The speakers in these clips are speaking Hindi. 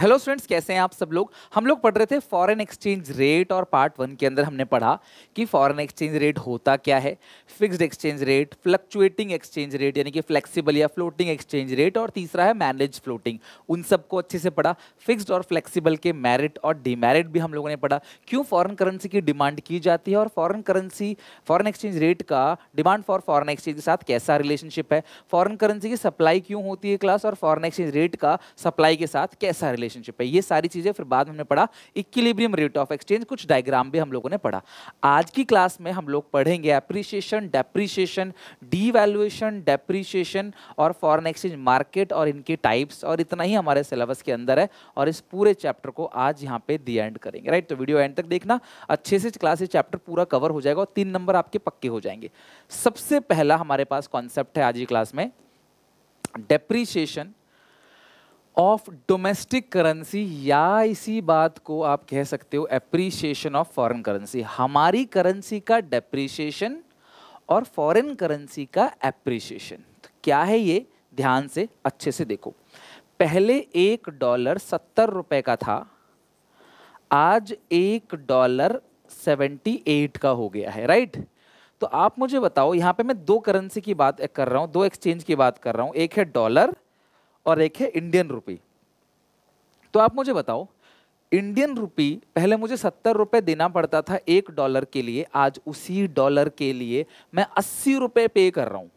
हेलो स्टूडेंट्स कैसे हैं आप सब लोग हम लोग पढ़ रहे थे फॉरेन एक्सचेंज रेट और पार्ट वन के अंदर हमने पढ़ा कि फॉरेन एक्सचेंज रेट होता क्या है fixed exchange rate fluctuating exchange rate यानी कि फ्लेक्सिबल या फ्लोटिंग एक्सचेंज रेट और तीसरा है मैनेज फ्लोटिंग उन सबको अच्छे से पढ़ा फिक्सड और फ्लेक्सीबल के मेरिट और डिमेरिट भी हम लोगों ने पढ़ा क्यों फॉरन करेंसी की डिमांड की जाती है और foreign currency foreign exchange rate का डिमांड फॉर फॉरन एक्सचेंज के साथ कैसा रिलेशनशिप है फॉरन करेंसी की सप्लाई क्यों होती है क्लास और फॉरन एक्सचेंज रेट का सप्लाई के साथ कैसा रिलेशन रिलेशनशिप है ये सारी चीज़ें फिर बाद में हमने पढ़ा इक्विलिब्रियम रेट ऑफ एक्सचेंज कुछ डायग्राम भी हम लोगों ने पढ़ा आज की क्लास में हम लोग पढ़ेंगे अप्रिशिएशन डेप्रिशिएशन डीवैल्यूएशन डेप्रिशिएशन और फॉरन एक्सचेंज मार्केट और इनके टाइप्स और इतना ही हमारे सिलेबस के अंदर है और इस पूरे चैप्टर को आज यहाँ पे दी एंड करेंगे राइट तो वीडियो एंड तक देखना अच्छे से क्लास ये चैप्टर पूरा कवर हो जाएगा और तीन नंबर आपके पक्के हो जाएंगे सबसे पहला हमारे पास कॉन्सेप्ट है आज की क्लास में डेप्रीशिएशन ऑफ डोमेस्टिक करेंसी या इसी बात को आप कह सकते हो अप्रिसिएशन ऑफ फॉरेन करेंसी हमारी करेंसी का डेप्रिसिएशन और फॉरेन करेंसी का एप्रिसिएशन तो क्या है ये ध्यान से अच्छे से देखो पहले एक डॉलर सत्तर रुपये का था आज एक डॉलर सेवेंटी एट का हो गया है राइट तो आप मुझे बताओ यहाँ पे मैं दो करेंसी की बात कर रहा हूँ दो एक्सचेंज की बात कर रहा हूँ एक है डॉलर और एक है इंडियन रुपी तो आप मुझे बताओ इंडियन रुपी पहले मुझे सत्तर रुपये देना पड़ता था एक डॉलर के लिए आज उसी डॉलर के लिए मैं अस्सी रुपये पे कर रहा हूँ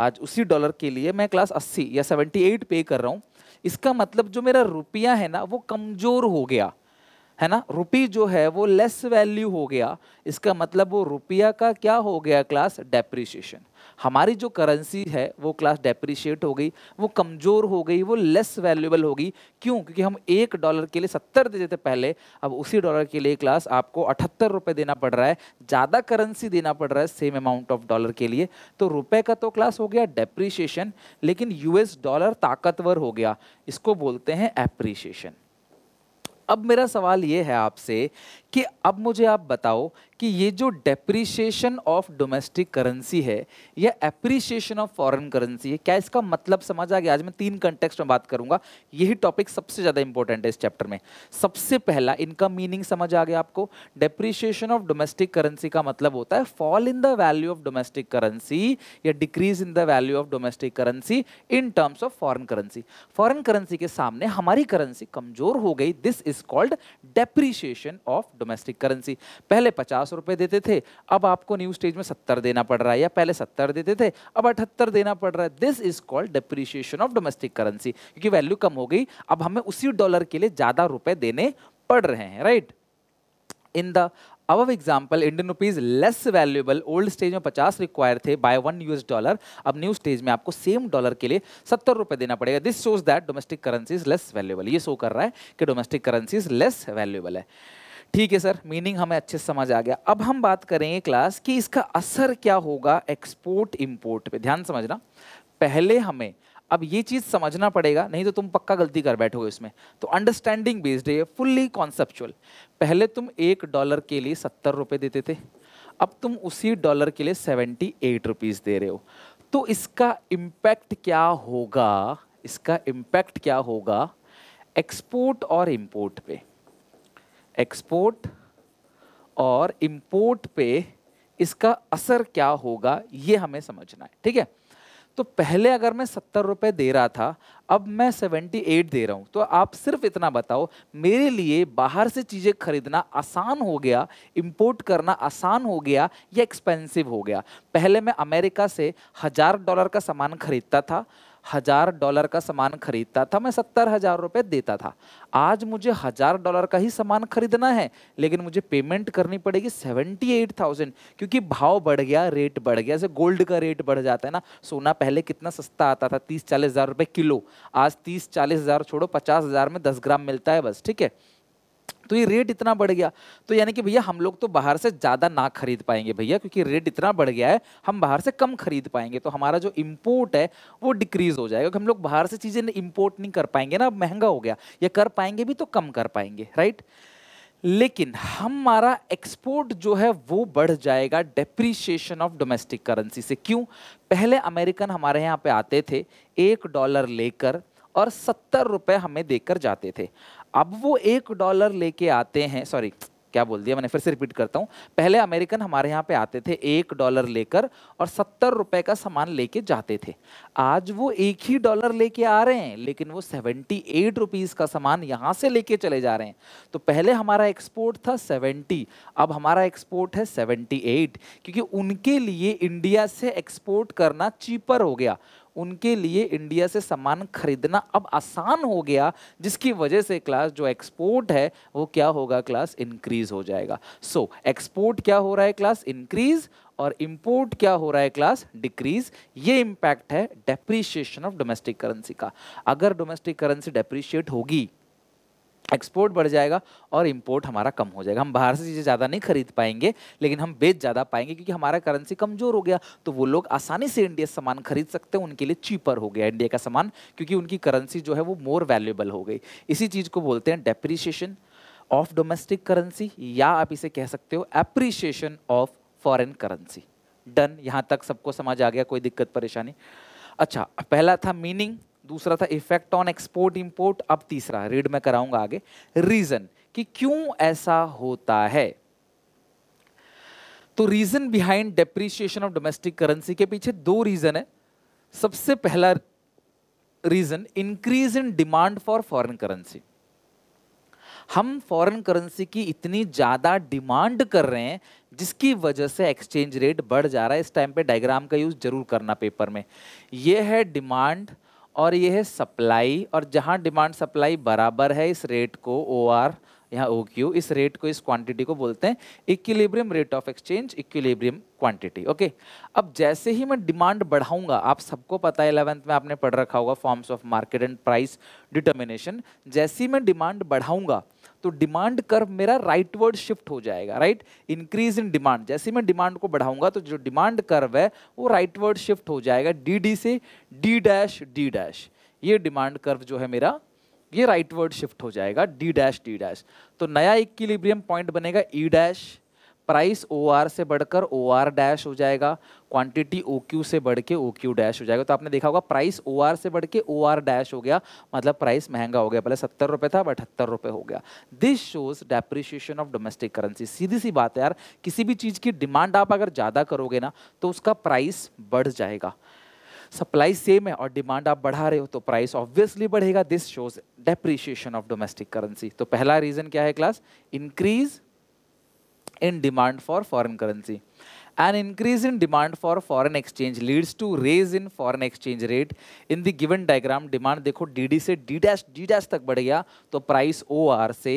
आज उसी डॉलर के लिए मैं क्लास अस्सी या सेवेंटी एट पे कर रहा हूँ इसका मतलब जो मेरा रुपया है ना वो कमज़ोर हो गया है ना रुपी जो है वो लेस वैल्यू हो गया इसका मतलब वो रुपया का क्या हो गया क्लास डेप्रिसिएशन हमारी जो करेंसी है वो क्लास डेप्रिशिएट हो गई वो कमज़ोर हो गई वो लेस वैल्यूबल होगी क्यों क्योंकि हम एक डॉलर के लिए सत्तर देते थे पहले अब उसी डॉलर के लिए क्लास आपको अठहत्तर रुपये देना पड़ रहा है ज़्यादा करेंसी देना पड़ रहा है सेम अमाउंट ऑफ डॉलर के लिए तो रुपये का तो क्लास हो गया डेप्रिशिएशन लेकिन यूएस डॉलर ताकतवर हो गया इसको बोलते हैं एप्रिशिएशन अब मेरा सवाल ये है आपसे कि अब मुझे आप बताओ कि ये जो डेप्रिशिएशन ऑफ डोमेस्टिक करेंसी है या एप्रिशिएशन ऑफ फॉरेन करेंसी है क्या इसका मतलब समझ आ गया आज मैं तीन कंटेक्स्ट में बात करूंगा यही टॉपिक सबसे ज़्यादा इंपॉर्टेंट है इस चैप्टर में सबसे पहला इनका मीनिंग समझ आ गया आपको डेप्रिशिएशन ऑफ डोमेस्टिक करेंसी का मतलब होता है fall in the value of domestic currency या decrease in the value of domestic currency in terms of foreign currency foreign currency के सामने हमारी करेंसी कमजोर हो गई this is called depreciation of domestic currency पहले पचास पचास रुपये देते थे अब आपको न्यू स्टेज में सत्तर देना पड़ रहा है या पहले सत्तर देते थे अब अठहत्तर देना पड़ रहा है this is called depreciation of domestic currency क्योंकि वैल्यू कम हो गई अब हमें उसी डॉलर के लिए ज़्यादा रुपये देने पड़ रहे हैं राइट इन द अब example Indian rupees less valuable old stage में पचास रिक्वायर थे बाय वन यूएस डॉलर अब न्यू स्टेज में आपको सेम डॉलर के लिए सत्तर रुपये देना पड़ेगा this shows that domestic currency is less valuable ये शो कर रहा है कि domestic currency is less valuable है ठीक है सर मीनिंग हमें अच्छे से समझ आ गया अब हम बात करेंगे क्लास कि इसका असर क्या होगा एक्सपोर्ट इंपोर्ट पे ध्यान समझना पहले हमें अब ये चीज़ समझना पड़ेगा नहीं तो तुम पक्का गलती कर बैठोगे इसमें तो अंडरस्टैंडिंग बेस्ड है फुल्ली कॉन्सेप्चुअल पहले तुम एक डॉलर के लिए सत्तर रुपये देते थे अब तुम उसी डॉलर के लिए सेवेंटी एट रुपीज़ दे रहे हो तो इसका इम्पैक्ट क्या होगा इसका इम्पैक्ट क्या होगा एक्सपोर्ट और इम्पोर्ट पे एक्सपोर्ट और इम्पोर्ट पे इसका असर क्या होगा ये हमें समझना है ठीक है तो पहले अगर मैं सत्तर रुपये दे रहा था अब मैं सेवेंटी एट दे रहा हूँ तो आप सिर्फ इतना बताओ मेरे लिए बाहर से चीज़ें खरीदना आसान हो गया इंपोर्ट करना आसान हो गया या एक्सपेंसिव हो गया पहले मैं अमेरिका से हज़ार डॉलर का सामान खरीदता था हजार डॉलर का सामान खरीदता था मैं सत्तर हजार रुपये देता था आज मुझे हजार डॉलर का ही सामान खरीदना है लेकिन मुझे पेमेंट करनी पड़ेगी सेवेंटी एट थाउजेंड क्योंकि भाव बढ़ गया रेट बढ़ गया जैसे गोल्ड का रेट बढ़ जाता है ना सोना पहले कितना सस्ता आता था तीस चालीस हज़ार रुपये किलो आज तीस चालीस हज़ार छोड़ो पचास हज़ार में दस ग्राम मिलता है बस ठीक है तो ये रेट इतना बढ़ गया तो यानी कि भैया हम लोग तो बाहर से ज़्यादा ना खरीद पाएंगे भैया क्योंकि रेट इतना बढ़ गया है हम बाहर से कम खरीद पाएंगे तो हमारा जो इम्पोर्ट है वो डिक्रीज़ हो जाएगा हम लोग बाहर से चीज़ें इम्पोर्ट नहीं कर पाएंगे ना महंगा हो गया या कर पाएंगे भी तो कम कर पाएंगे राइट लेकिन हमारा एक्सपोर्ट जो है वो बढ़ जाएगा डेप्रीशिएशन ऑफ डोमेस्टिक करेंसी से क्यों पहले अमेरिकन हमारे यहाँ पे आते थे एक डॉलर लेकर और सत्तर रुपये हमें देकर जाते थे अब वो एक डॉलर लेके आते हैं सॉरी क्या बोल दिया मैंने फिर से रिपीट करता हूँ पहले अमेरिकन हमारे यहाँ पे आते थे एक डॉलर लेकर और सत्तर रुपए का सामान लेके जाते थे आज वो एक ही डॉलर लेके आ रहे हैं लेकिन वो सेवेंटी एट रुपीज़ का सामान यहाँ से लेके चले जा रहे हैं तो पहले हमारा एक्सपोर्ट था सेवेंटी अब हमारा एक्सपोर्ट है सेवेंटी एट क्योंकि उनके लिए इंडिया से एक्सपोर्ट करना चीपर हो गया उनके लिए इंडिया से सामान खरीदना अब आसान हो गया जिसकी वजह से क्लास जो एक्सपोर्ट है वो क्या होगा क्लास इंक्रीज हो जाएगा सो so, एक्सपोर्ट क्या हो रहा है क्लास इंक्रीज और इंपोर्ट क्या हो रहा है क्लास डिक्रीज ये इम्पैक्ट है डेप्रिशिएशन ऑफ डोमेस्टिक करेंसी का अगर डोमेस्टिक करेंसी डेप्रिशिएट होगी एक्सपोर्ट बढ़ जाएगा और इम्पोर्ट हमारा कम हो जाएगा हम बाहर से चीज़ें ज़्यादा नहीं खरीद पाएंगे लेकिन हम बेच ज़्यादा पाएंगे क्योंकि हमारा करेंसी कमज़ोर हो गया तो वो लोग आसानी से इंडिया सामान खरीद सकते हैं उनके लिए चीपर हो गया इंडिया का सामान क्योंकि उनकी करेंसी जो है वो मोर वैल्यूएबल हो गई इसी चीज़ को बोलते हैं डेप्रिसिएशन ऑफ डोमेस्टिक करेंसी या आप इसे कह सकते हो appreciation of foreign currency done यहाँ तक सबको समझ आ गया कोई दिक्कत परेशानी अच्छा पहला था मीनिंग दूसरा था इफेक्ट ऑन एक्सपोर्ट इंपोर्ट अब तीसरा रीड में कराऊंगा आगे रीजन कि क्यों ऐसा होता है तो reason behind depreciation of domestic currency के पीछे दो रीजन है सबसे पहला reason increase in demand for foreign currency हम फॉरेन करेंसी की इतनी ज़्यादा डिमांड कर रहे हैं जिसकी वजह से एक्सचेंज रेट बढ़ जा रहा है इस टाइम पे डायग्राम का यूज़ जरूर करना पेपर में यह है डिमांड और ये है सप्लाई और जहाँ डिमांड सप्लाई बराबर है इस रेट को ओ आर यहाँ ओ क्यू इस रेट को इस क्वांटिटी को बोलते हैं equilibrium rate of exchange equilibrium quantity okay अब जैसे ही मैं डिमांड बढ़ाऊंगा आप सबको पता है इलेवंथ में आपने पढ़ रखा होगा forms of market and price determination जैसे ही मैं डिमांड बढ़ाऊंगा तो डिमांड कर्व मेरा राइटवर्ड शिफ्ट हो जाएगा राइट इंक्रीज इन डिमांड जैसे मैं डिमांड को बढ़ाऊंगा तो जो डिमांड कर्व है वो राइटवर्ड शिफ्ट हो जाएगा डी डी से डी डैश डी डैश ये डिमांड कर्व जो है मेरा ये राइटवर्ड शिफ्ट हो जाएगा डी डैश डी डैश तो नया इक्विलिब्रियम पॉइंट बनेगा E e dash price O R से बढ़कर ओ आर डैश हो जाएगा क्वांटिटी ओ क्यू से बढ़ के ओ क्यू डैश हो जाएगा तो आपने देखा होगा प्राइस ओ आर से बढ़ के ओ आर डैश हो गया मतलब प्राइस महंगा हो गया पहले सत्तर रुपये था अब अठहत्तर रुपये हो गया this shows depreciation of domestic currency सीधी सी बात है यार किसी भी चीज़ की डिमांड आप अगर ज़्यादा करोगे ना तो उसका प्राइस बढ़ जाएगा सप्लाई सेम है और डिमांड आप बढ़ा रहे हो तो प्राइस ऑब्वियसली बढ़ेगा this shows depreciation of domestic currency तो पहला रीज़न क्या है class increase in demand for foreign currency. An increase in demand for foreign exchange leads to raise in foreign exchange rate. In the given diagram, demand देखो डी से डी डैश डी डैश तक बढ़ गया तो प्राइस ओ आर से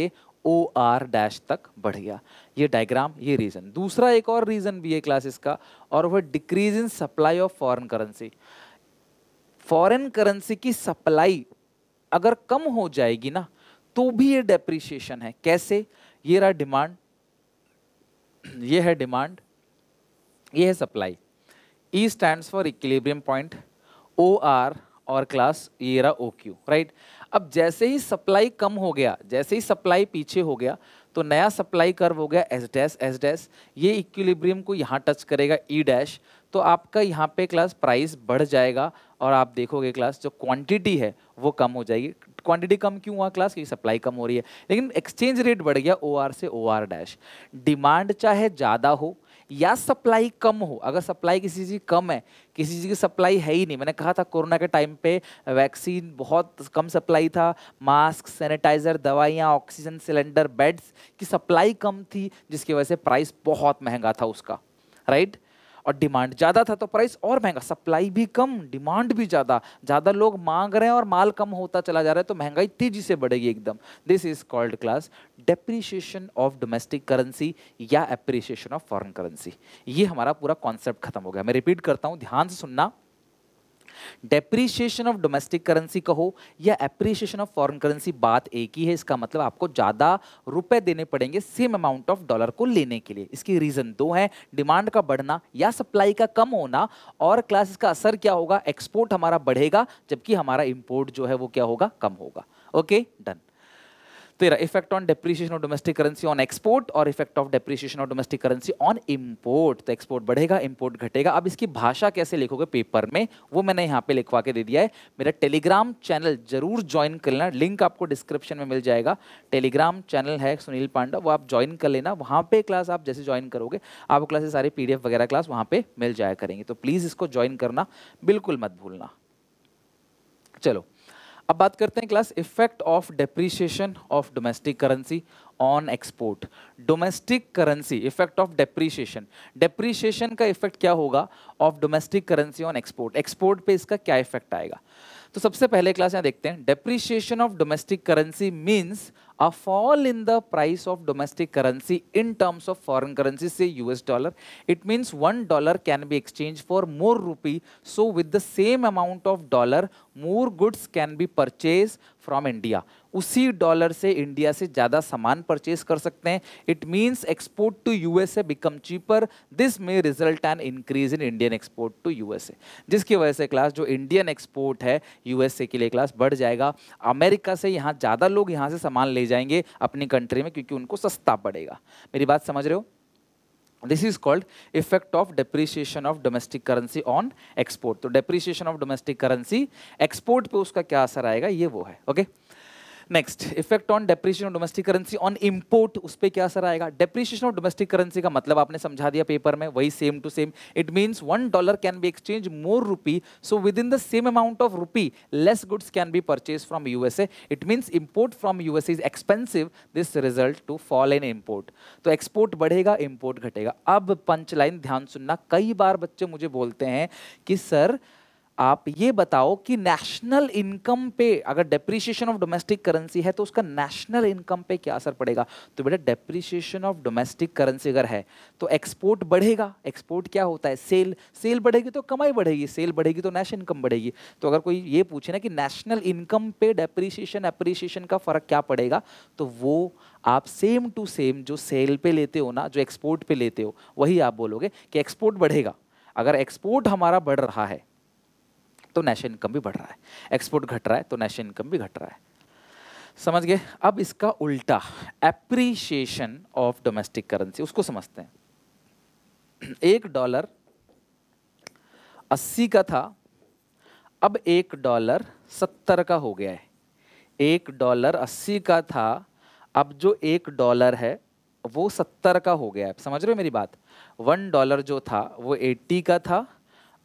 ओ आर डैश तक बढ़ गया ये डायग्राम ये रीज़न दूसरा एक और रीज़न भी है क्लासेस का और वह decrease in supply of foreign currency foreign currency की सप्लाई अगर कम हो जाएगी ना तो भी ये डेप्रिसिएशन है कैसे ये रहा डिमांड ये है डिमांड ये है supply E stands for equilibrium point O R और क्लास रहा ओ क्यू राइट अब जैसे ही सप्लाई कम हो गया जैसे ही सप्लाई पीछे हो गया तो नया सप्लाई कर्व हो गया एस डैश एस डैश ये इक्विलिब्रियम को यहाँ टच करेगा ई e डैश तो आपका यहाँ पे क्लास प्राइस बढ़ जाएगा और आप देखोगे क्लास जो क्वांटिटी है वो कम हो जाएगी क्वांटिटी कम क्यों हुआ क्लास क्योंकि सप्लाई कम हो रही है लेकिन एक्सचेंज रेट बढ़ गया ओ आर से ओ आर डैश डिमांड चाहे ज़्यादा हो या सप्लाई कम हो अगर सप्लाई किसी चीज़ की कम है किसी चीज़ की सप्लाई है ही नहीं मैंने कहा था कोरोना के टाइम पे वैक्सीन बहुत कम सप्लाई था मास्क सैनिटाइज़र दवाइयाँ ऑक्सीजन सिलेंडर बेड्स की सप्लाई कम थी जिसकी वजह से प्राइस बहुत महंगा था उसका राइट और डिमांड ज़्यादा था तो प्राइस और महंगा सप्लाई भी कम डिमांड भी ज़्यादा ज़्यादा लोग मांग रहे हैं और माल कम होता चला जा रहा है तो महंगाई तेज़ी से बढ़ेगी एकदम this is called class depreciation of domestic currency या एप्रिशिएशन ऑफ फॉरन करेंसी ये हमारा पूरा कॉन्सेप्ट खत्म हो गया मैं रिपीट करता हूँ ध्यान से सुनना डेप्रीशिएशन ऑफ डोमेस्टिक करेंसी कहो या एप्रिशिएशन ऑफ फॉरेन करेंसी बात एक ही है इसका मतलब आपको ज़्यादा रुपए देने पड़ेंगे सेम अमाउंट ऑफ डॉलर को लेने के लिए इसकी रीज़न दो है डिमांड का बढ़ना या सप्लाई का कम होना और क्लासेस का असर क्या होगा एक्सपोर्ट हमारा बढ़ेगा जबकि हमारा इम्पोर्ट जो है वो क्या होगा कम होगा ओके okay, डन ये effect on depreciation of domestic currency on export और effect of depreciation of domestic currency on import तो एक्सपोर्ट बढ़ेगा इम्पोर्ट घटेगा अब इसकी भाषा कैसे लिखोगे पेपर में वो मैंने यहाँ पे लिखवा के दे दिया है मेरा टेलीग्राम चैनल जरूर ज्वाइन कर लेना लिंक आपको डिस्क्रिप्शन में मिल जाएगा टेलीग्राम चैनल है सुनील पांडा वो आप ज्वाइन कर लेना वहाँ पे क्लास आप जैसे ज्वाइन करोगे आपको क्लासेस सारे पी वगैरह क्लास वहाँ पे मिल जाया करेंगे तो प्लीज़ इसको ज्वाइन करना बिल्कुल मत भूलना चलो अब बात करते हैं class effect of depreciation of domestic currency on export domestic currency effect of depreciation depreciation का इफेक्ट क्या होगा of domestic currency on export export पे इसका क्या इफेक्ट आएगा तो सबसे पहले क्लास यहां देखते हैं depreciation of domestic currency means a fall in the price of domestic currency in terms of foreign currency से US dollar it means one dollar can be exchange for more rupee so with the same amount of dollar more goods can be purchase from India उसी डॉलर से इंडिया से ज़्यादा सामान परचेज कर सकते हैं it means export to U S A become cheaper this में result an increase in Indian export to U S A जिसकी वजह से क्लास जो इंडियन एक्सपोर्ट है यू एस ए के लिए क्लास बढ़ जाएगा अमेरिका से यहाँ ज़्यादा लोग यहाँ से सामान ले जाएंगे अपनी कंट्री में क्योंकि उनको सस्ता पड़ेगा मेरी बात समझ रहे हो this is called effect of depreciation of domestic currency on export तो depreciation of domestic currency export पे उसका क्या असर आएगा ये वो है okay okay? Next effect on depreciation of domestic currency on import उस पर क्या असर आएगा डेप्रिसिएशन ऑफ डोमेस्टिक करेंसी का मतलब आपने समझा दिया पेपर में वही same to same it means one dollar can be exchange more rupee so with in the same amount of rupee less goods can be purchase from USA it means import from USA is expensive this result to fall in import तो एक्सपोर्ट बढ़ेगा इम्पोर्ट घटेगा अब पंचलाइन ध्यान सुनना कई बार बच्चे मुझे बोलते हैं कि सर आप ये बताओ कि नेशनल इनकम पे अगर डेप्रिसिएशन ऑफ डोमेस्टिक करेंसी है तो उसका नेशनल इनकम पे क्या असर पड़ेगा तो बेटा डेप्रिसिएशन ऑफ डोमेस्टिक करेंसी अगर है तो एक्सपोर्ट बढ़ेगा एक्सपोर्ट क्या होता है सेल सेल बढ़ेगी तो कमाई बढ़ेगी सेल बढ़ेगी तो नेशनल इनकम बढ़ेगी तो अगर कोई ये पूछे ना कि नेशनल इनकम पे डेप्रिसिएशन एप्रिसिएशन का फ़र्क क्या पड़ेगा तो वो आप सेम टू सेम जो सेल पे लेते हो ना जो एक्सपोर्ट पे लेते हो वही आप बोलोगे कि एक्सपोर्ट बढ़ेगा अगर एक्सपोर्ट हमारा बढ़ रहा है तो नेशनल इनकम भी बढ़ रहा है एक्सपोर्ट घट रहा है तो नेशनल इनकम भी घट रहा है समझ गए अब इसका उल्टा एप्रिशिएशन ऑफ डोमेस्टिक करेंसी उसको समझते हैं एक डॉलर अस्सी का था अब एक डॉलर सत्तर का हो गया है एक डॉलर अस्सी का था अब जो एक डॉलर है वो सत्तर का हो गया है समझ रहे हो मेरी बात वन डॉलर जो था वो एट्टी का था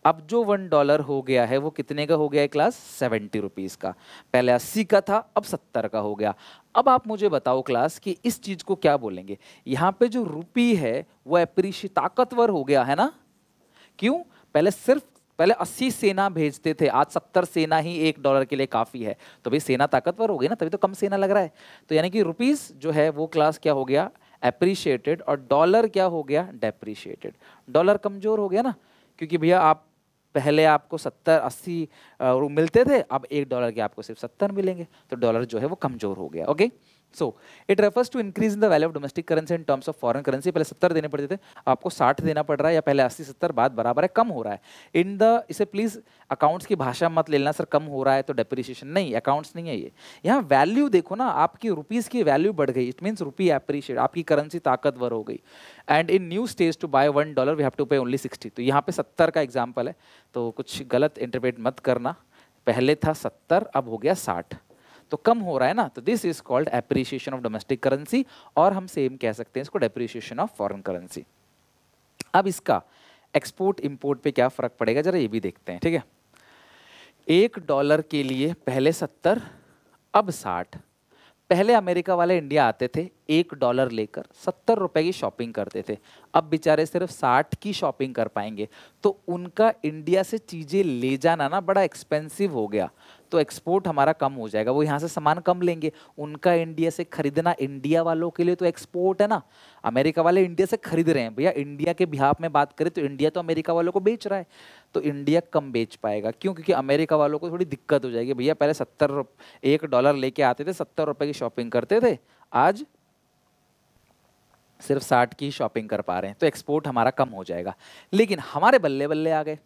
अब जो वन डॉलर हो गया है वो कितने का हो गया है क्लास सेवेंटी रुपीज़ का पहले अस्सी का था अब सत्तर का हो गया अब आप मुझे बताओ क्लास कि इस चीज़ को क्या बोलेंगे यहाँ पे जो रुपी है वो अप्रीश ताकतवर हो गया है ना क्यों पहले सिर्फ पहले अस्सी सेना भेजते थे आज सत्तर सेना ही एक डॉलर के लिए काफ़ी है तो भाई सेना ताकतवर हो गई ना तभी तो कम सेना लग रहा है तो यानी कि रुपीज़ जो है वो क्लास क्या हो गया अप्रिशिएटेड और डॉलर क्या हो गया डेप्रिशिएटेड डॉलर कमज़ोर हो गया ना क्योंकि भैया आप पहले आपको सत्तर अस्सी मिलते थे अब एक डॉलर के आपको सिर्फ सत्तर मिलेंगे तो डॉलर जो है वो कमज़ोर हो गया okay so it refers to increase in the value of domestic currency in terms of foreign currency पहले सत्तर देने पड़ते थे आपको साठ देना पड़ रहा है या पहले अस्सी सत्तर बाद बराबर है कम हो रहा है इन द इसे प्लीज़ अकाउंट्स की भाषा मत लेना सर कम हो रहा है तो डेप्रिसिएशन नहीं अकाउंट्स नहीं है ये यहाँ वैल्यू देखो ना आपकी रुपीज़ की वैल्यू बढ़ गई इट मीन्स रुपी अप्रिशिएट आपकी करेंसी ताकतवर हो गई and in new stage to buy one dollar we have to pay only sixty तो यहाँ पे सत्तर का एग्जाम्पल है तो कुछ गलत इंटरप्रेट मत करना पहले था सत्तर अब हो गया साठ तो कम हो रहा है ना तो this is called appreciation of domestic currency और हम सेम कह सकते हैं इसको डेप्रिसिएशन ऑफ फॉरेन करेंसी अब इसका एक्सपोर्ट इंपोर्ट पे क्या फ़र्क पड़ेगा जरा ये भी देखते हैं ठीक है एक डॉलर के लिए पहले सत्तर अब साठ पहले अमेरिका वाले इंडिया आते थे एक डॉलर लेकर सत्तर रुपए की शॉपिंग करते थे अब बेचारे सिर्फ साठ की शॉपिंग कर पाएंगे तो उनका इंडिया से चीज़ें ले जाना ना बड़ा एक्सपेंसिव हो गया तो एक्सपोर्ट हमारा कम हो जाएगा वो यहाँ से सामान कम लेंगे उनका इंडिया से खरीदना इंडिया वालों के लिए तो एक्सपोर्ट है ना अमेरिका वाले इंडिया से खरीद रहे हैं भैया इंडिया के बिहार में बात करें तो इंडिया तो अमेरिका वालों को बेच रहा है तो इंडिया कम बेच पाएगा क्यों क्योंकि अमेरिका वालों को थोड़ी दिक्कत हो जाएगी भैया पहले सत्तर एक डॉलर लेके आते थे सत्तर रुपये की शॉपिंग करते थे आज सिर्फ साठ की शॉपिंग कर पा रहे हैं तो एक्सपोर्ट हमारा कम हो जाएगा लेकिन हमारे बल्ले बल्ले आ गए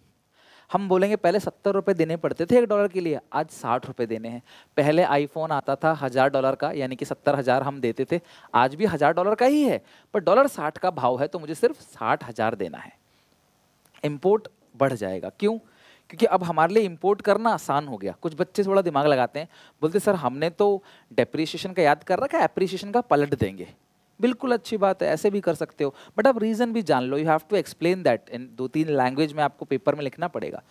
हम बोलेंगे पहले सत्तर रुपये देने पड़ते थे एक डॉलर के लिए आज साठ रुपये देने हैं पहले आईफोन आता था हज़ार डॉलर का यानी कि सत्तर हज़ार हम देते थे आज भी हज़ार डॉलर का ही है पर डॉलर साठ का भाव है तो मुझे सिर्फ साठ हज़ार देना है इम्पोर्ट बढ़ जाएगा क्यों क्योंकि अब हमारे लिए इम्पोर्ट करना आसान हो गया कुछ बच्चे थोड़ा दिमाग लगाते हैं बोलते सर हमने तो डेप्रिसिएशन का याद कर रखा है एप्रिसिएशन का पलट देंगे बिल्कुल अच्छी बात है ऐसे भी कर सकते हो बट आप रीज़न भी जान लो you have to explain that in दो तीन लैंग्वेज में आपको पेपर में लिखना पड़ेगा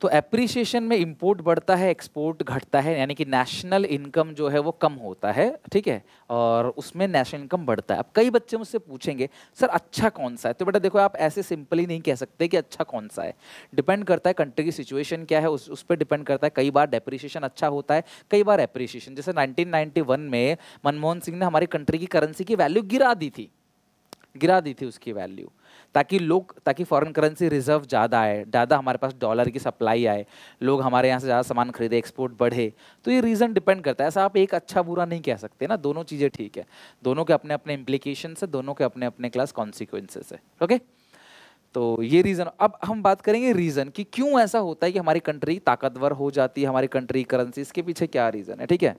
तो एप्रिसिएशन में इम्पोर्ट बढ़ता है एक्सपोर्ट घटता है यानी कि नेशनल इनकम जो है वो कम होता है ठीक है और उसमें नेशनल इनकम बढ़ता है अब कई बच्चे मुझसे पूछेंगे सर अच्छा कौन सा है तो बेटा देखो आप ऐसे सिंपली नहीं कह सकते कि अच्छा कौन सा है डिपेंड करता है कंट्री की सिचुएशन क्या है उस उस पर डिपेंड करता है कई बार डेप्रिसिएशन अच्छा होता है कई बार एप्रिसिएशन जैसे नाइनटीन में मनमोहन सिंह ने हमारी कंट्री की करेंसी की वैल्यू गिरा दी थी गिरा दी थी उसकी वैल्यू ताकि लोग ताकि फॉरेन करेंसी रिजर्व ज़्यादा आए ज़्यादा हमारे पास डॉलर की सप्लाई आए लोग हमारे यहाँ से ज़्यादा सामान खरीदे एक्सपोर्ट बढ़े तो ये रीज़न डिपेंड करता है ऐसा आप एक अच्छा बुरा नहीं कह सकते ना दोनों चीज़ें ठीक है दोनों के अपने अपने इम्प्लीकेशन है दोनों के अपने अपने क्लास कॉन्सिक्वेंसेस है ओके तो ये रीज़न अब हम बात करेंगे रीज़न कि क्यों ऐसा होता है कि हमारी कंट्री ताकतवर हो जाती है हमारी कंट्री करेंसी इसके पीछे क्या रीज़न है ठीक है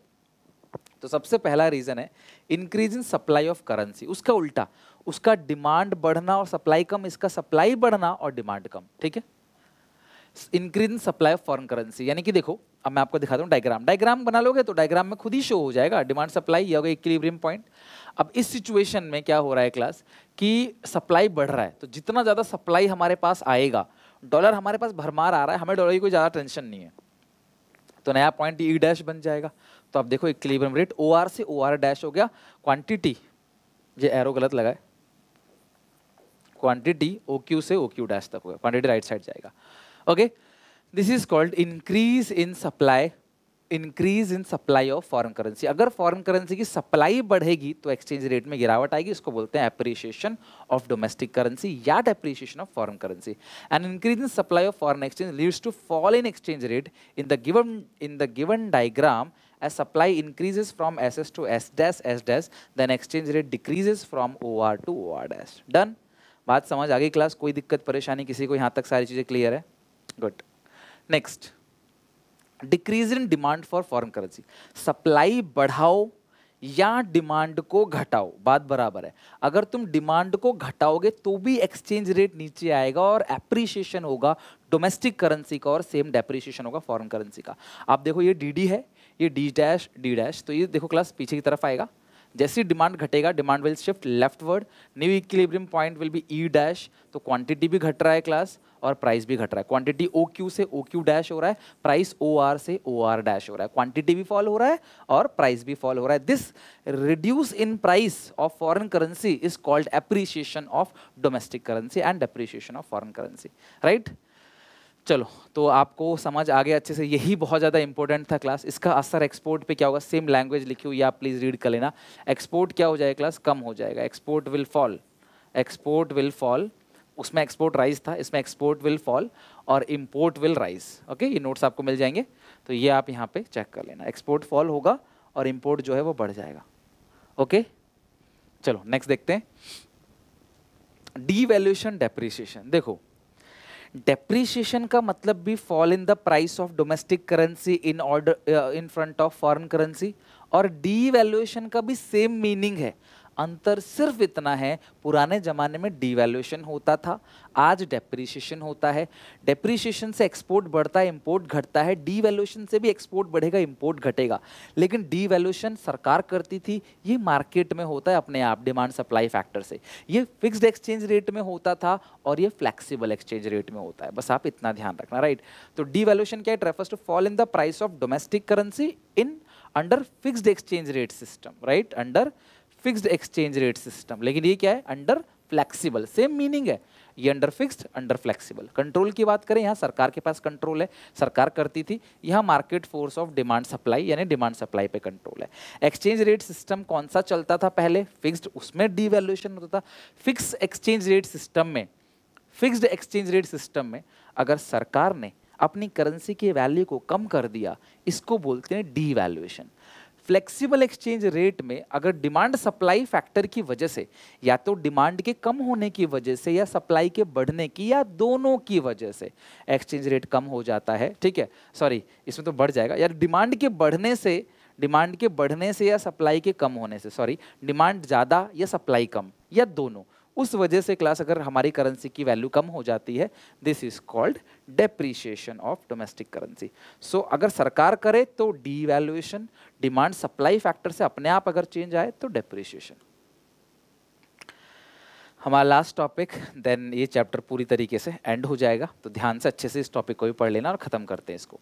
तो सबसे पहला रीज़न है increase in supply of currency उसका उल्टा उसका डिमांड बढ़ना और सप्लाई कम इसका सप्लाई बढ़ना और डिमांड कम ठीक है increase supply of foreign currency यानी कि देखो अब मैं आपको दिखाता हूँ डायग्राम डायग्राम बना लोगे तो डायग्राम में खुद ही शो हो जाएगा डिमांड सप्लाई या होगा पॉइंट अब इस सिचुएशन में क्या हो रहा है क्लास कि सप्लाई बढ़ रहा है तो जितना ज़्यादा सप्लाई हमारे पास आएगा डॉलर हमारे पास भरमार आ रहा है हमें डॉलर की कोई ज़्यादा टेंशन नहीं है तो नया पॉइंट ई डैश बन जाएगा तो आप देखो इक्विलिब्रियम रेट ओ आर से ओ आर डैश हो गया क्वान्टिटी ये एरो गलत लगा है क्वांटिटी ओ क्यू से ओ क्यू डैश तक होगा क्वांटिटी राइट साइड जाएगा okay this is called increase in supply increase in supply of foreign currency अगर फॉरेन करेंसी की सप्लाई बढ़ेगी तो एक्सचेंज रेट में गिरावट आएगी इसको बोलते हैं अप्रिशिएशन ऑफ डोमेस्टिक करेंसी या depreciation of foreign currency and increase in supply of foreign exchange leads to fall in exchange rate in the given in the given diagram as supply increases from SS to S dash S dash, then exchange rate decreases from OR to OR dash. Done? बात समझ आ गई क्लास कोई दिक्कत परेशानी किसी को यहाँ तक सारी चीज़ें क्लियर है good next decrease in demand for foreign currency supply बढ़ाओ या डिमांड को घटाओ बात बराबर है अगर तुम डिमांड को घटाओगे तो भी एक्सचेंज रेट नीचे आएगा और एप्रिशिएशन होगा डोमेस्टिक करेंसी का और सेम डेप्रिसिएशन होगा फॉरेन करेंसी का आप देखो ये डी है ये डी डैश डी डैश तो ये देखो क्लास पीछे की तरफ आएगा जैसी डिमांड घटेगा demand will shift word new equilibrium point will be E dash तो क्वांटिटी भी घट रहा है क्लास और प्राइस भी घट रहा है क्वांटिटी ओ क्यू से ओ क्यू डैश हो रहा है प्राइस ओ आर से ओ आर डैश हो रहा है क्वांटिटी भी फॉल हो रहा है और प्राइस भी फॉल हो रहा है this reduce in price of foreign currency is called appreciation of domestic currency and appreciation of foreign currency right चलो तो आपको समझ आ गया अच्छे से यही बहुत ज़्यादा इंपॉर्टेंट था क्लास इसका असर एक्सपोर्ट पे क्या होगा सेम लैंग्वेज लिखी हुई है आप प्लीज़ रीड कर लेना एक्सपोर्ट क्या हो जाएगा क्लास कम हो जाएगा export will fall export will fall उसमें एक्सपोर्ट राइज था इसमें एक्सपोर्ट विल फॉल और इम्पोर्ट विल राइज ओके ये नोट्स आपको मिल जाएंगे तो ये आप यहाँ पर चेक कर लेना एक्सपोर्ट फॉल होगा और इम्पोर्ट जो है वो बढ़ जाएगा ओके चलो नेक्स्ट देखते हैं डी वैल्यूशन देखो डेप्रिशिएशन का मतलब भी fall in the price of domestic currency in order in front of foreign currency और डी का भी सेम मीनिंग है अंतर सिर्फ इतना है पुराने ज़माने में डिवेल्यूशन होता था आज डेप्रीशिएशन होता है डेप्रीशिएशन से एक्सपोर्ट बढ़ता है इंपोर्ट घटता है डिवैल्यूशन से भी एक्सपोर्ट बढ़ेगा इंपोर्ट घटेगा लेकिन डिवैल्यूशन सरकार करती थी ये मार्केट में होता है अपने आप डिमांड सप्लाई फैक्टर से ये फिक्सड एक्सचेंज रेट में होता था और ये फ्लैक्सीबल एक्सचेंज रेट में होता है बस आप इतना ध्यान रखना राइट तो वैल्यूशन क्या it refers to fall in the price of domestic currency in under fixed exchange rate system right under fixed exchange rate system लेकिन ये क्या है अंडर फ्लेक्सिबल सेम मीनिंग है ये under fixed under flexible control की बात करें यहाँ सरकार के पास कंट्रोल है सरकार करती थी यहाँ market force of demand supply यानी डिमांड सप्लाई पे कंट्रोल है एक्सचेंज रेट सिस्टम कौन सा चलता था पहले फिक्स्ड उसमें वैल्यूएशन होता था फिक्स एक्सचेंज रेट सिस्टम में फिक्स्ड एक्सचेंज रेट सिस्टम में अगर सरकार ने अपनी करेंसी के वैल्यू को कम कर दिया इसको बोलते हैं वैल्यूएशन फ्लेक्सिबल एक्सचेंज रेट में अगर डिमांड सप्लाई फैक्टर की वजह से या तो डिमांड के कम होने की वजह से या सप्लाई के बढ़ने की या दोनों की वजह से एक्सचेंज रेट कम हो जाता है ठीक है सॉरी इसमें तो बढ़ जाएगा यार डिमांड के बढ़ने से डिमांड के बढ़ने से या सप्लाई के कम होने से सॉरी डिमांड ज़्यादा या सप्लाई कम या दोनों उस वजह से क्लास अगर हमारी करेंसी की वैल्यू कम हो जाती है this is called depreciation of domestic currency so अगर सरकार करे तो डीवैल्यूएशन डिमांड सप्लाई फैक्टर से अपने आप अगर चेंज आए तो डेप्रीशिएशन हमारा लास्ट टॉपिक देन ये चैप्टर पूरी तरीके से एंड हो जाएगा तो ध्यान से अच्छे से इस टॉपिक को भी पढ़ लेना और ख़त्म करते हैं इसको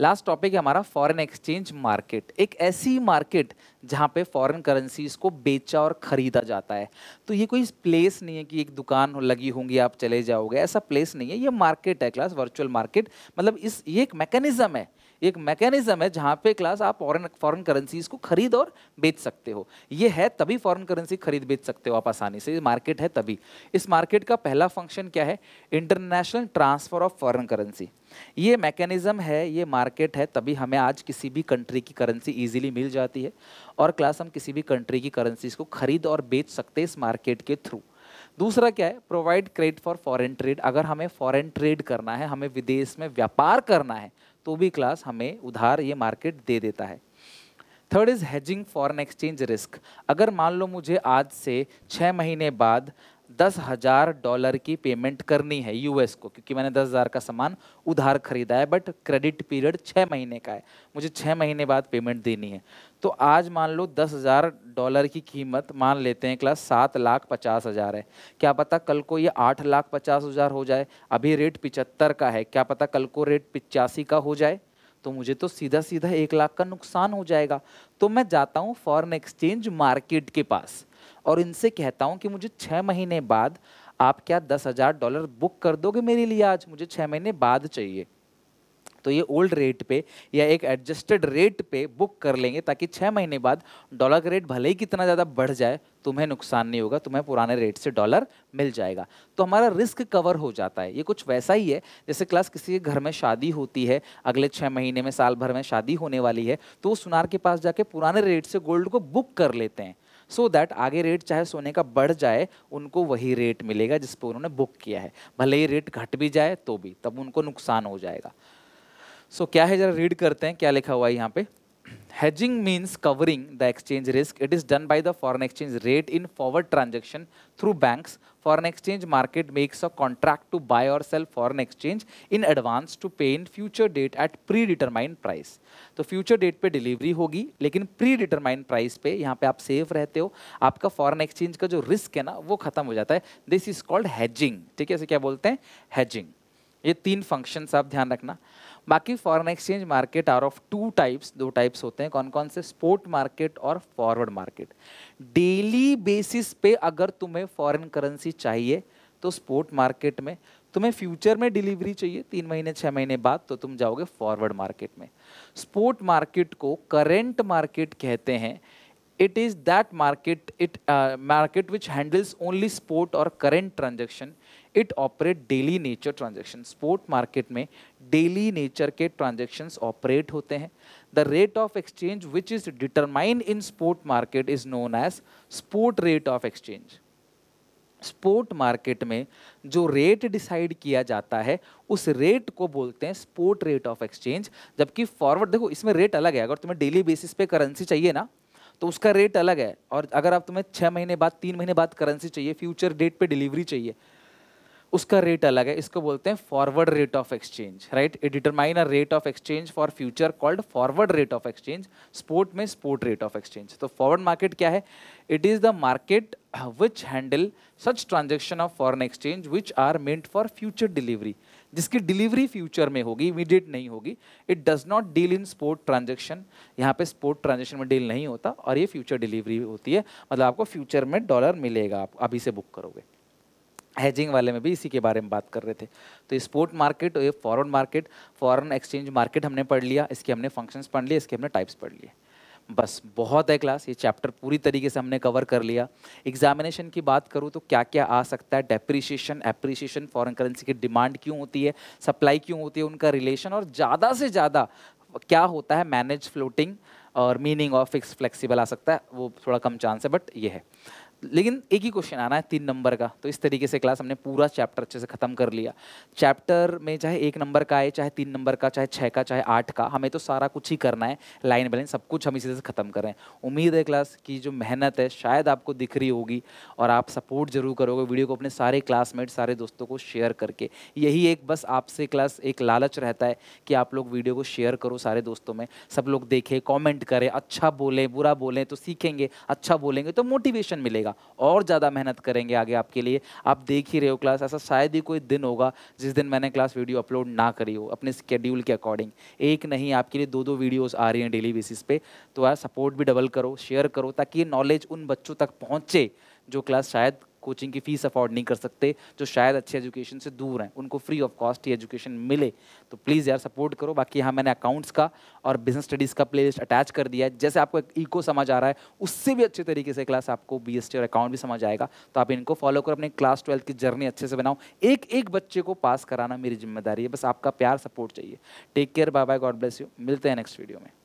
लास्ट टॉपिक है हमारा फॉरेन एक्सचेंज मार्केट एक ऐसी मार्केट जहाँ पे फॉरेन करेंसीज को बेचा और ख़रीदा जाता है तो ये कोई प्लेस नहीं है कि एक दुकान लगी होंगी आप चले जाओगे ऐसा प्लेस नहीं है ये मार्केट है क्लास वर्चुअल मार्केट मतलब इस ये एक मैकेनिज़्म है एक मैकेनिज्म है जहाँ पे क्लास आप फॉरन फॉरन करेंसीज को खरीद और बेच सकते हो ये है तभी फॉरन करेंसी खरीद बेच सकते हो आप आसानी से मार्केट है तभी इस मार्केट का पहला फंक्शन क्या है international transfer of foreign currency ये मैकेनिज्म है ये मार्केट है तभी हमें आज किसी भी कंट्री की करेंसी इजीली मिल जाती है और क्लास हम किसी भी कंट्री की करेंसीज को खरीद और बेच सकते हैं इस मार्केट के थ्रू दूसरा क्या है provide credit for foreign trade अगर हमें फॉरेन ट्रेड करना है हमें विदेश में व्यापार करना है तो भी क्लास हमें उधार ये मार्केट दे देता है third is hedging foreign exchange risk अगर मान लो मुझे आज से छः महीने बाद दस हज़ार डॉलर की पेमेंट करनी है यूएस को क्योंकि मैंने दस हज़ार का सामान उधार खरीदा है बट क्रेडिट पीरियड छः महीने का है मुझे छः महीने बाद पेमेंट देनी है तो आज मान लो दस हज़ार डॉलर की कीमत मान लेते हैं क्लास सात लाख पचास हज़ार है क्या पता कल को ये आठ लाख पचास हज़ार हो जाए अभी रेट पिचहत्तर का है क्या पता कल को रेट पिचासी का हो जाए तो मुझे तो सीधा सीधा एक लाख का नुकसान हो जाएगा तो मैं जाता हूँ फॉरेन एक्सचेंज मार्केट के पास और इनसे कहता हूँ कि मुझे छः महीने बाद आप क्या दस हज़ार डॉलर बुक कर दोगे मेरे लिए आज मुझे छः महीने बाद चाहिए तो ये ओल्ड रेट पे या एक एडजस्टेड रेट पे बुक कर लेंगे ताकि छः महीने बाद डॉलर का रेट भले ही कितना ज़्यादा बढ़ जाए तुम्हें नुकसान नहीं होगा तुम्हें पुराने रेट से डॉलर मिल जाएगा तो हमारा रिस्क कवर हो जाता है ये कुछ वैसा ही है जैसे क्लास किसी के घर में शादी होती है अगले छः महीने में साल भर में शादी होने वाली है तो वो सुनार के पास जाके पुराने रेट से गोल्ड को बुक कर लेते हैं सो so दैट आगे रेट चाहे सोने का बढ़ जाए उनको वही रेट मिलेगा जिस पर उन्होंने बुक किया है भले ही रेट घट भी जाए तो भी तब उनको नुकसान हो जाएगा सो so क्या है जरा रीड करते हैं क्या लिखा हुआ है यहाँ पे hedging means covering the exchange risk it is done by the foreign exchange rate in forward transaction through banks foreign exchange market makes a contract to buy or sell foreign exchange in advance to pay in future date at predetermined price. तो फ्यूचर डेट पे डिलीवरी होगी लेकिन प्री डिटरमाइंड प्राइस पे यहाँ पे आप सेफ रहते हो आपका फॉरेन एक्सचेंज का जो रिस्क है ना वो खत्म हो जाता है दिस इज कॉल्ड हैजिंग ठीक है इसे क्या बोलते हैं हैजिंग ये तीन फंक्शंस आप ध्यान रखना बाकी foreign exchange market are of two types दो टाइप्स होते हैं कौन कौन से स्पोर्ट मार्केट और फॉरवर्ड मार्केट डेली बेसिस पे अगर तुम्हें फॉरेन करेंसी चाहिए तो स्पोर्ट मार्केट में तुम्हें फ्यूचर में डिलीवरी चाहिए तीन महीने छः महीने बाद तो तुम जाओगे फॉरवर्ड मार्केट में स्पोर्ट मार्केट को करेंट मार्केट कहते हैं it is that market it market which handles only spot और current transaction it operate daily nature transaction spot market में डेली नेचर के ट्रांजेक्शन ऑपरेट होते हैं the rate of exchange which is determined in spot market is known as spot rate of exchange spot market में जो रेट डिसाइड किया जाता है उस रेट को बोलते हैं स्पोर्ट रेट ऑफ एक्सचेंज जबकि फॉरवर्ड देखो इसमें रेट अलग है अगर तुम्हें डेली बेसिस पे करेंसी चाहिए ना तो उसका रेट अलग है और अगर आप तुम्हें छः महीने बाद तीन महीने बाद करेंसी चाहिए फ्यूचर डेट पे डिलीवरी चाहिए उसका रेट अलग है इसको बोलते हैं forward rate of exchange right it determine a rate of exchange for future called forward rate of exchange spot में स्पोर्ट रेट ऑफ एक्सचेंज तो फॉरवर्ड मार्केट क्या है it is the market which handle such transaction of foreign exchange which are meant for future delivery जिसकी डिलीवरी फ्यूचर में होगी इमीडिएट नहीं होगी it does not deal in spot transaction यहाँ पे स्पोर्ट ट्रांजेक्शन में डील नहीं होता और ये फ्यूचर डिलीवरी होती है मतलब आपको फ्यूचर में डॉलर मिलेगा आप अभी से बुक करोगे हैजिंग वाले में भी इसी के बारे में बात कर रहे थे तो स्पोर्ट मार्केट और ये foreign market foreign exchange market हमने पढ़ लिया इसके हमने फंक्शंस पढ़ लिए इसके हमने टाइप्स पढ़ लिए बस बहुत है क्लास ये चैप्टर पूरी तरीके से हमने कवर कर लिया एग्जामिनेशन की बात करूँ तो क्या क्या आ सकता है डेप्रिशिएशन एप्रिशिएशन फॉरेन करेंसी की डिमांड क्यों होती है सप्लाई क्यों होती है उनका रिलेशन और ज़्यादा से ज़्यादा क्या होता है मैनेज फ्लोटिंग और मीनिंग ऑफ फिक्स फ्लेक्सिबल आ सकता है वो थोड़ा कम चांस है बट ये है लेकिन एक ही क्वेश्चन आना है तीन नंबर का तो इस तरीके से क्लास हमने पूरा चैप्टर अच्छे से ख़त्म कर लिया चैप्टर में चाहे एक नंबर का आए चाहे तीन नंबर का चाहे छः का चाहे आठ का हमें तो सारा कुछ ही करना है लाइन बाइन सब कुछ हम इसी से ख़त्म करें उम्मीद है क्लास की जो मेहनत है शायद आपको दिख रही होगी और आप सपोर्ट ज़रूर करोगे वीडियो को अपने सारे क्लासमेट सारे दोस्तों को शेयर करके यही एक बस आपसे क्लास एक लालच रहता है कि आप लोग वीडियो को शेयर करो सारे दोस्तों में सब लोग देखें कॉमेंट करें अच्छा बोलें बुरा बोलें तो सीखेंगे अच्छा बोलेंगे तो मोटिवेशन मिलेगा मिलेगा और ज़्यादा मेहनत करेंगे आगे आपके लिए आप देख ही रहे हो क्लास ऐसा शायद ही कोई दिन होगा जिस दिन मैंने क्लास वीडियो अपलोड ना करी हो अपने स्केड्यूल के अकॉर्डिंग एक नहीं आपके लिए दो दो वीडियोस आ रही हैं डेली बेसिस पे तो यार सपोर्ट भी डबल करो शेयर करो ताकि ये नॉलेज उन बच्चों तक पहुँचे जो क्लास शायद कोचिंग की फ़ीस अफोर्ड नहीं कर सकते जो शायद अच्छे एजुकेशन से दूर हैं उनको फ्री ऑफ कॉस्ट ही एजुकेशन मिले तो प्लीज़ यार सपोर्ट करो बाकी यहाँ मैंने अकाउंट्स का और बिजनेस स्टडीज़ का प्ले अटैच कर दिया है जैसे आपको ईको समझ आ रहा है उससे भी अच्छे तरीके से क्लास आपको बी और अकाउंट भी समझ आएगा तो आप इनको फॉलो करो अपने क्लास ट्वेल्थ की जर्नी अच्छे से बनाओ एक एक बच्चे को पास कराना मेरी जिम्मेदारी है बस आपका प्यार सपोर्ट चाहिए take care bye bye God bless you मिलते हैं नेक्स्ट वीडियो में